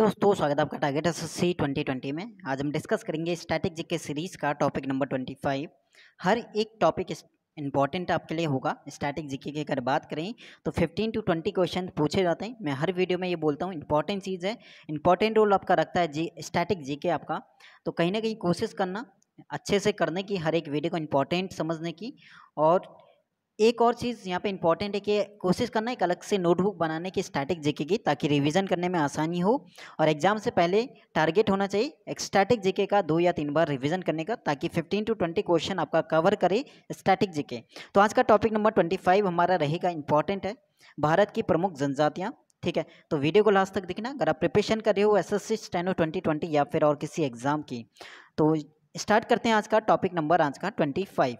दोस्तों स्वागत है आपका target S S C twenty twenty में आज हम डिस्कस करेंगे स्टैटिक जीके सीरीज़ का टॉपिक नंबर ट्वेंटी फाइव हर एक टॉपिक इंपॉर्टेंट आपके लिए होगा स्टैटिक जीके की अगर बात करें तो 15 टू 20 क्वेश्चन पूछे जाते हैं मैं हर वीडियो में ये बोलता हूँ इंपॉर्टेंट चीज़ है इंपॉर्टेंट रोल आपका रखता है जी स्टैटिक जीके आपका तो कहीं ना कहीं कोशिश करना अच्छे से करने की हर एक वीडियो को इंपॉर्टेंट समझने की और एक और चीज़ यहाँ पे इंपॉर्टेंट है कि कोशिश करना एक अलग से नोटबुक बनाने की स्टैटिक जेके की ताकि रिवीजन करने में आसानी हो और एग्जाम से पहले टारगेट होना चाहिए एक स्टैटिक जेके का दो या तीन बार रिवीजन करने का ताकि 15 टू 20 क्वेश्चन आपका कवर करे स्टैटिक जेके तो आज का टॉपिक नंबर ट्वेंटी हमारा रहेगा इंपॉर्टेंट है भारत की प्रमुख जनजातियाँ ठीक है तो वीडियो को लास्ट तक देखना अगर आप प्रिपेशन कर रहे हो S S C steno twenty twenty या फिर और किसी एग्ज़ाम की तो स्टार्ट करते हैं आज का टॉपिक नंबर आज का ट्वेंटी फाइव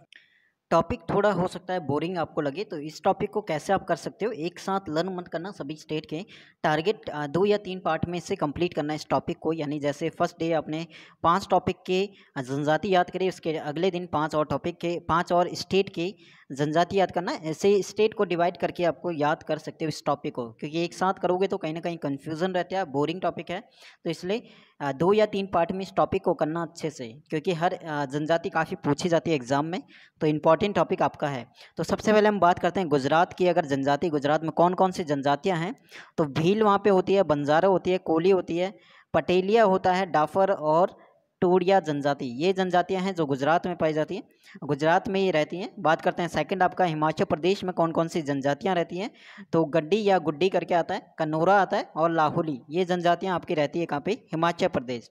टॉपिक थोड़ा हो सकता है बोरिंग आपको लगे तो इस टॉपिक को कैसे आप कर सकते हो एक साथ लर्न मत करना सभी स्टेट के टारगेट दो या तीन पार्ट में से कंप्लीट करना इस टॉपिक को यानी जैसे फर्स्ट डे आपने पांच टॉपिक के जनजाति याद करें उसके अगले दिन पांच और टॉपिक के पांच और स्टेट के जनजाति याद करना ऐसे स्टेट को डिवाइड करके आपको याद कर सकते हो इस टॉपिक को क्योंकि एक साथ करोगे तो कहीं ना कहीं कन्फ्यूज़न रहता है बोरिंग टॉपिक है तो इसलिए दो या तीन पार्ट में इस टॉपिक को करना अच्छे से क्योंकि हर जनजाति काफ़ी पूछी जाती है एग्ज़ाम में तो इम्पॉर्टेंट टॉपिक आपका है तो सबसे पहले हम बात करते हैं गुजरात की अगर जनजाति गुजरात में कौन कौन सी जनजातियाँ हैं तो भील वहाँ पर होती है बंजारा होती है कोली होती है पटेलिया होता है डाफर और टोड़िया जनजाति ये जनजातियाँ हैं जो गुजरात में पाई जाती हैं गुजरात में ये रहती हैं बात करते हैं सेकंड आपका हिमाचल प्रदेश में कौन कौन सी जनजातियाँ रहती हैं तो गड्डी या गुड्डी करके आता है कनोरा आता है और लाहौली ये जनजातियाँ आपकी रहती है कहाँ पे हिमाचल प्रदेश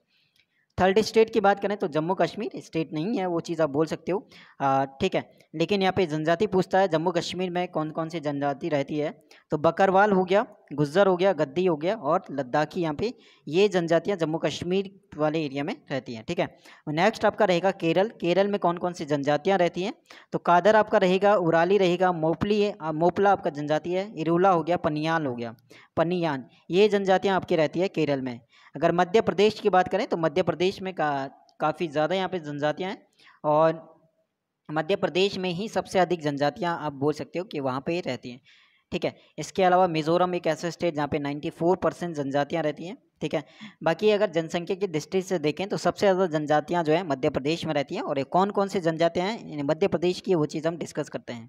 थर्ड स्टेट की बात करें तो जम्मू कश्मीर स्टेट नहीं है वो चीज़ आप बोल सकते हो ठीक है लेकिन यहाँ पे जनजाति पूछता है जम्मू कश्मीर में कौन कौन सी जनजाति रहती है तो बकरवाल हो गया गुज्जर हो गया गद्दी हो गया और लद्दाखी यहाँ पे ये जनजातियाँ जम्मू कश्मीर वाले एरिया में रहती हैं ठीक है नेक्स्ट आपका रहेगा केरल केरल में कौन कौन सी जनजातियाँ रहती हैं तो कादर आपका रहेगा उराली रहेगा मोपली मोपला आपका जनजाति है इरूला हो गया पनियाल हो गया पनियान ये जनजातियाँ आपकी रहती है केरल में अगर मध्य प्रदेश की बात करें तो मध्य प्रदेश में का काफ़ी ज़्यादा यहाँ पे जनजातियाँ हैं और मध्य प्रदेश में ही सबसे अधिक जनजातियाँ आप बोल सकते हो कि वहाँ पे रहती हैं ठीक है इसके अलावा मिज़ोरम एक ऐसा स्टेट जहाँ पे 94 परसेंट जनजातियाँ रहती हैं ठीक है बाकी अगर जनसंख्या की दृष्टि से देखें तो सबसे ज़्यादा जनजातियाँ जो है मध्य प्रदेश में रहती हैं और कौन कौन से जनजातियाँ हैं मध्य प्रदेश की वो चीज़ हम डिस्कस करते हैं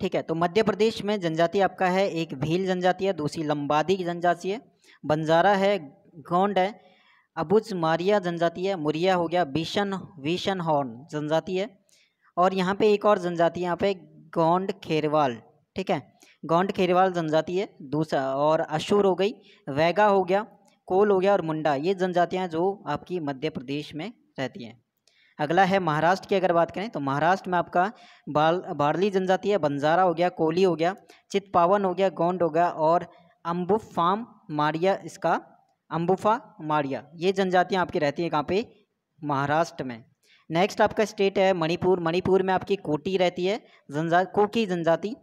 ठीक है तो मध्य प्रदेश में जनजाति आपका है एक भील जनजाति है दूसरी लंबादी की जनजाति है बंजारा है गोंड है अबुज मारिया जनजाति है मुरिया हो गया भीषण भीषण हॉर्न जनजाति है और यहाँ पे एक और जनजाति यहाँ पे गोंड खेरवाल ठीक है गोंड खेरवाल जनजाति है दूसरा और अशूर हो गई वैगा हो गया कोल हो गया और मुंडा ये जनजातियाँ जो आपकी मध्य प्रदेश में रहती हैं अगला है महाराष्ट्र की अगर बात करें तो महाराष्ट्र में आपका बाल बारली जनजाति है बंजारा हो गया कोली हो गया चितपावन हो गया गोंड हो गया और अम्बुफाम मारिया इसका अम्बुफा माड़िया ये जनजातियाँ आपकी रहती हैं कहाँ पे महाराष्ट्र में नेक्स्ट आपका स्टेट है मणिपुर मणिपुर में आपकी कोटी रहती है जनजा कोकी जनजाति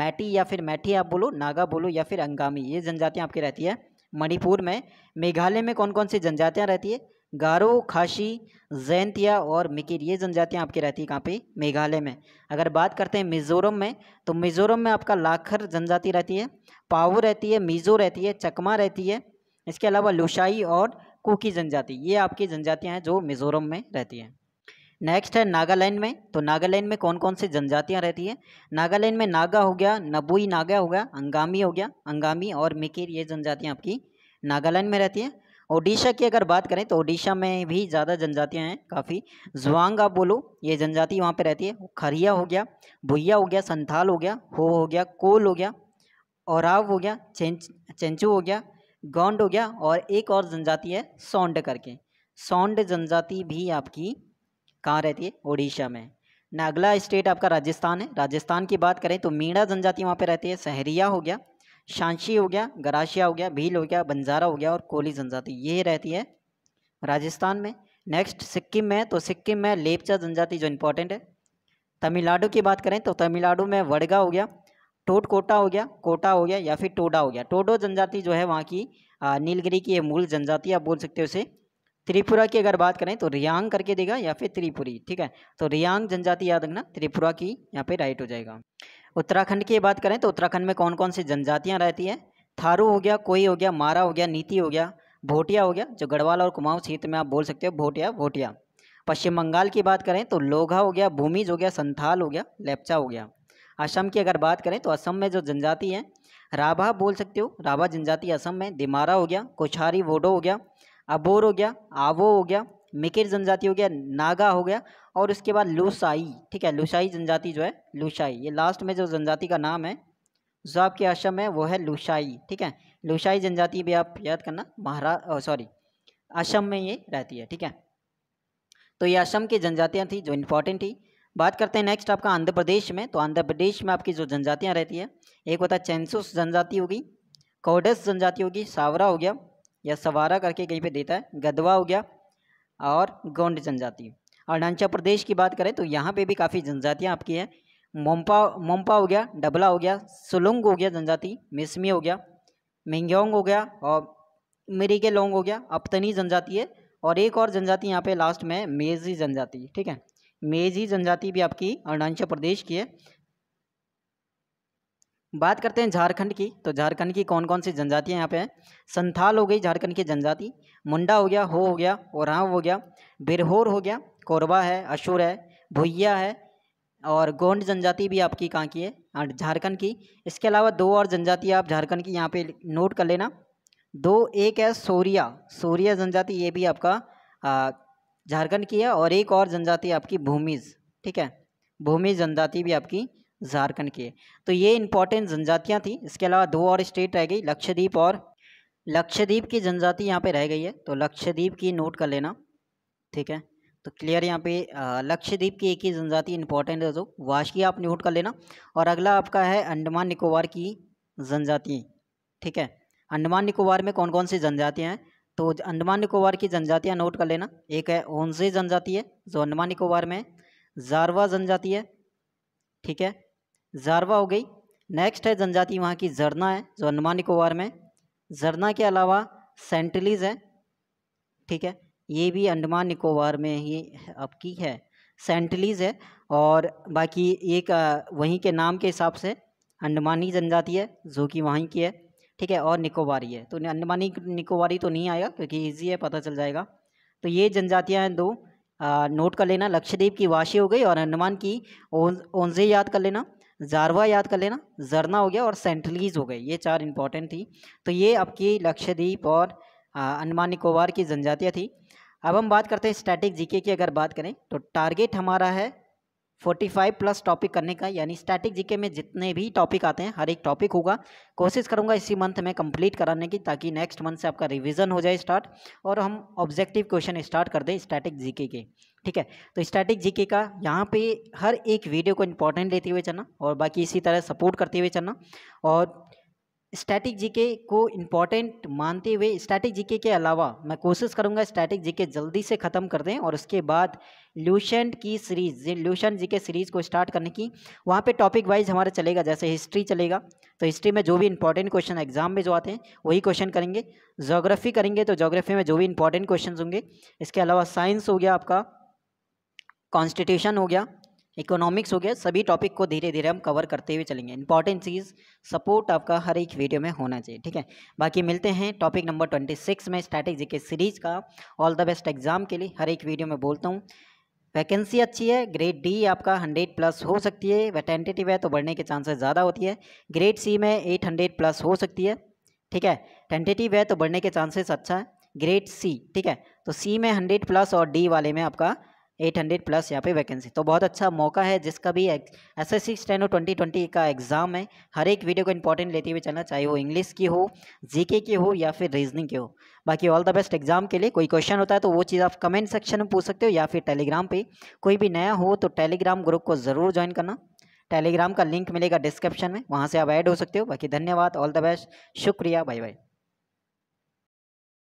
मैटी या फिर मैठी आप बोलो नागा बोलो या फिर अंगामी ये जनजातियाँ आपकी रहती है मणिपुर में मेघालय में कौन कौन सी जनजातियाँ रहती है गारो खाशी जैंतिया और मिकिर ये जनजातियाँ आपकी रहती है कहाँ पे मेघालय में अगर बात करते हैं मिज़ोरम में तो मिज़ोरम में आपका लाखर जनजाति रहती है पावो रहती है मिज़ो रहती है चकमा रहती है इसके अलावा लुशाई और कुकी जनजाति ये आपकी जनजातियाँ हैं जो मिजोरम में रहती हैं नेक्स्ट है नागालैंड में तो नागालैंड में कौन कौन सी जनजातियाँ रहती हैं नागालैंड में नागा हो गया नबुई नागा हो गया अंगामी हो गया अंगामी और मिकिर ये जनजातियाँ आपकी नागालैंड में रहती हैं ओडिशा की अगर बात करें तो ओडिशा में भी ज़्यादा जनजातियाँ हैं काफ़ी जुआंग आप बोलो ये जनजाति वहाँ पर रहती है खरिया हो गया भुया हो गया संथाल हो गया हो हो गया कोल हो गया औराव हो गया चेंच चेंचू हो गया गौंड हो गया और एक और जनजाति है सौंड करके सौंड जनजाति भी आपकी कहाँ रहती है उड़ीसा में ना अगला स्टेट आपका राजस्थान है राजस्थान की बात करें तो मीणा जनजाति वहाँ पे रहती है सहरिया हो गया शांशी हो गया गराशिया हो गया भील हो गया बंजारा हो गया और कोली जनजाति ये रहती है राजस्थान में नेक्स्ट सिक्किम में तो सिक्किम में लेपचा जनजाति जो इम्पोर्टेंट है तमिलनाडु की बात करें तो तमिलनाडु में वड़गा हो गया टोट कोटा हो गया कोटा हो गया या फिर टोडा हो गया टोडो जनजाति जो है वहाँ की नीलगिरी की मूल जनजाति आप बोल सकते हो उसे त्रिपुरा की अगर बात करें तो रियांग करके देगा या फिर त्रिपुरी ठीक है तो रियांग जनजाति याद रखना त्रिपुरा की यहाँ पे राइट हो जाएगा उत्तराखंड की बात करें तो उत्तराखंड में कौन कौन सी जनजातियाँ रहती हैं थारू हो गया कोई हो गया मारा हो गया नीति हो गया भोटिया हो गया जो गढ़वाल और कुमाऊँ क्षेत्र में आप बोल सकते हो भोटिया भोटिया पश्चिम बंगाल की बात करें तो लोघा हो गया भूमिज हो गया संथाल हो गया लेपचा हो गया असम की अगर बात करें तो असम में जो जनजाति है राभा बोल सकते हो राभा जनजाति असम में दिमारा हो गया कोछारी वोडो हो गया अबोर हो गया आवो हो गया मिकिर जनजाति हो गया नागा हो गया और उसके बाद लुसाई ठीक है लुसाई जनजाति जो है लुसाई ये लास्ट में जो जनजाति का नाम है जो आपके असम है वो है लुसाई ठीक है लुसाई जनजाति भी आप याद करना महारा सॉरी असम में ये रहती है ठीक है तो ये असम की जनजातियाँ थी जो इम्पोर्टेंट थी बात करते हैं नेक्स्ट आपका आंध्र प्रदेश में तो आंध्र प्रदेश में आपकी जो जनजातियाँ रहती है एक होता है चैंसुस जनजाति होगी कौडस जनजाति होगी सावरा हो गया या सवारा करके कहीं पे देता है गदवा हो गया और गोंड जनजाति अरुणाचल प्रदेश की बात करें तो यहाँ पे भी काफ़ी जनजातियाँ आपकी हैं मोम्पा मोम्पा हो गया डबला हो गया सुलुंग हो गया जनजाति मिसमी हो गया मिंगोंग हो गया और मिरीके लोंग हो गया अपतनी जनजाति है और एक और जनजाति यहाँ पे लास्ट में मेजी जनजाति ठीक है मेजी जनजाति भी आपकी अरुणाचल प्रदेश की है बात करते हैं झारखंड की तो झारखंड की कौन कौन सी जनजातियाँ यहाँ पे हैं संथाल हो गई झारखंड की जनजाति मुंडा हो गया हो हो गया ओराव हो गया बिरहोर हो गया कोरबा है अशुर है भुइया है और गोंड जनजाति भी आपकी कहाँ की है झारखंड की इसके अलावा दो और जनजाति आप झारखंड की यहाँ पे नोट कर लेना दो एक है सोरिया सोरिया जनजाति ये भी आपका झारखंड की है और एक और जनजाति आपकी भूमिज ठीक है भूमि जनजाति भी आपकी झारखंड की है तो ये इंपॉर्टेंट जनजातियाँ थी इसके अलावा दो और स्टेट रह गई लक्षद्वीप और लक्षद्वीप की जनजाति यहाँ पे रह गई है तो लक्षद्वीप की नोट कर लेना ठीक है तो क्लियर यहाँ पे लक्षद्वीप की एक ही जनजाति इंपॉर्टेंट है जो वाश की आप नोट कर लेना और अगला आपका है अंडमान निकोबार की जनजाति ठीक है अंडमान निकोबार में कौन कौन सी जनजातियाँ हैं तो अंडमान निकोबार की जनजातियाँ नोट कर लेना एक है ओनजे जनजाति है जो अंडमान निकोबार में जारवा जनजाति है ठीक है जारवा हो गई नेक्स्ट है जनजाति वहाँ की जरना है जो अंडमान निकोबार में जरना के अलावा सेंटलीज है ठीक है ये भी अंडमान निकोबार में ही आपकी है सेंटलीज है और बाकी एक वहीं के नाम के हिसाब से अंडमानी जनजाति है जो कि वहीं की है ठीक है और निकोबारी है तो अंडमानी निकोबारी तो नहीं आएगा क्योंकि ईजी है पता चल जाएगा तो ये जनजातियाँ हैं दो आ, नोट कर लेना लक्षद्वीप की वाशी हो गई और अंडमान की ओंजे याद कर लेना जारवा याद कर लेना जरना हो गया और सेंटलीज हो गई ये चार इंपॉर्टेंट थी तो ये आपकी लक्षद्वीप और अंडमान निकोबार की जनजातियाँ थी अब हम बात करते हैं स्टैटिक जीके की अगर बात करें तो टारगेट हमारा है फोर्टी फाइव प्लस टॉपिक करने का यानी स्टैटिक जीके में जितने भी टॉपिक आते हैं हर एक टॉपिक होगा कोशिश करूंगा इसी मंथ में कंप्लीट कराने की ताकि नेक्स्ट मंथ से आपका रिवीजन हो जाए स्टार्ट और हम ऑब्जेक्टिव क्वेश्चन स्टार्ट कर दें स्टैटिक जीके के ठीक है तो स्टैटिक जीके का यहाँ पे हर एक वीडियो को इंपॉर्टेंट देते हुए चलना और बाकी इसी तरह सपोर्ट करते हुए चलना और स्टैटिक जीके को इम्पॉर्टेंट मानते हुए स्टैटिक जीके के अलावा मैं कोशिश करूंगा स्टैटिक जीके जल्दी से ख़त्म कर दें और उसके बाद ल्यूशन की सीरीज ल्यूशन जीके सीरीज़ को स्टार्ट करने की वहाँ पे टॉपिक वाइज हमारा चलेगा जैसे हिस्ट्री चलेगा तो हिस्ट्री में जो भी इंपॉर्टेंट क्वेश्चन एग्जाम में जो आते हैं वही क्वेश्चन करेंगे जोग्राफी करेंगे तो जोग्राफी में जो भी इंपॉर्टेंट क्वेश्चन होंगे इसके अलावा साइंस हो गया आपका कॉन्स्टिट्यूशन हो गया इकोनॉमिक्स हो गया सभी टॉपिक को धीरे धीरे हम कवर करते हुए चलेंगे इंपॉर्टेंट चीज़ सपोर्ट आपका हर एक वीडियो में होना चाहिए ठीक है बाकी मिलते हैं टॉपिक नंबर ट्वेंटी सिक्स में स्ट्रैटेजी के सीरीज़ का ऑल द बेस्ट एग्जाम के लिए हर एक वीडियो में बोलता हूँ वैकेंसी अच्छी है ग्रेड डी आपका हंड्रेड प्लस हो सकती है वह टेंटेटिव है तो बढ़ने के चांसेस ज़्यादा होती है ग्रेड सी में एट हंड्रेड प्लस हो सकती है ठीक है टेंटेटिव है तो बढ़ने के चांसेस अच्छा है ग्रेड सी ठीक है तो सी में हंड्रेड प्लस और डी वाले में आपका एट हंड्रेड प्लस यहाँ पे वैकेंसी तो बहुत अच्छा मौका है जिसका भी S S C steno twenty twenty का एग्ज़ाम है हर एक वीडियो को इंपॉर्टेंट लेते हुए चलना चाहे वो इंग्लिश की हो जीके की हो या फिर रीजनिंग की हो बाकी ऑल द बेस्ट एग्जाम के लिए कोई क्वेश्चन होता है तो वो चीज़ आप कमेंट सेक्शन में पूछ सकते हो या फिर टेलीग्राम पर कोई भी नया हो तो टेलीग्राम ग्रुप को ज़रूर ज्वाइन करना टेलीग्राम का लिंक मिलेगा डिस्क्रिप्शन में वहाँ से आप ऐड हो सकते हो बाकी धन्यवाद ऑल द बेस्ट शुक्रिया बाय बाय